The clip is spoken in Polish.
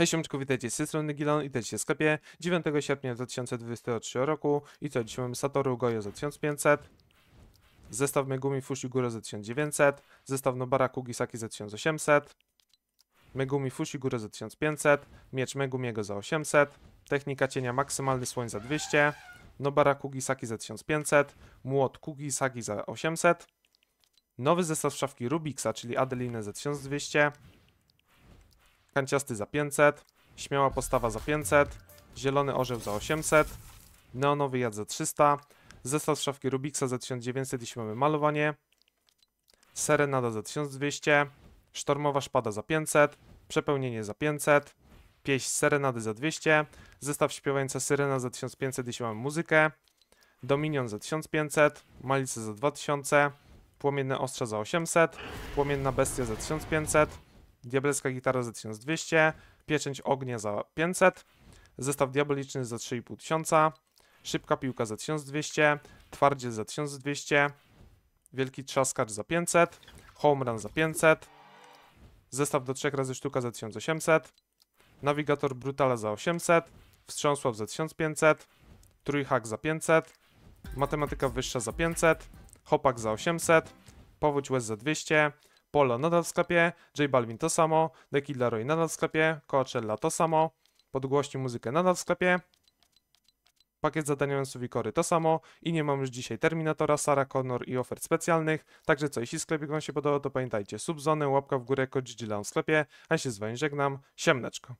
Hej siomeczku, witajcie z tej strony Gilon, witajcie w sklepie 9 sierpnia 2023 roku i co, dzisiaj mamy Satoru Gojo za 1500 Zestaw Megumi Fushiguro za 1900 Zestaw Nobara Kugisaki za 1800 Megumi Fushiguro za 1500 Miecz Megumiego za 800 Technika cienia maksymalny słoń za 200 Nobara Kugisaki za 1500 Młot Kugisaki za 800 Nowy zestaw szafki Rubiksa, czyli Adeline za 1200 kanciasty za 500, śmiała postawa za 500, zielony orzeł za 800, neonowy jad za 300, zestaw z szafki Rubiksa za 1900, jeśli mamy malowanie, serenada za 1200, sztormowa szpada za 500, przepełnienie za 500, pieśń serenady za 200, zestaw śpiewająca syrena za 1500, jeśli mamy muzykę, dominion za 1500, malice za 2000, płomienne ostrza za 800, płomienna bestia za 1500, Diabelska gitara za 1200, pieczęć ognia za 500, zestaw diaboliczny za 3500, szybka piłka za 1200, twardzie za 1200, wielki trzaskacz za 500, home run za 500, zestaw do 3 razy sztuka za 1800, nawigator brutala za 800, wstrząsław za 1500, trójhak za 500, matematyka wyższa za 500, chopak za 800, powódź łez za 200, Polo nadal w sklepie, J Balvin to samo, The Kid nadal w sklepie, Coachella to samo, podgłośni muzykę nadal w sklepie, pakiet zadaniowy Kory to samo i nie mam już dzisiaj Terminatora, Sara Connor i ofert specjalnych, także co, jeśli sklepik Wam się podobał, to pamiętajcie, subzony, łapka w górę, jako w sklepie, a ja się z Wami żegnam, siemneczko.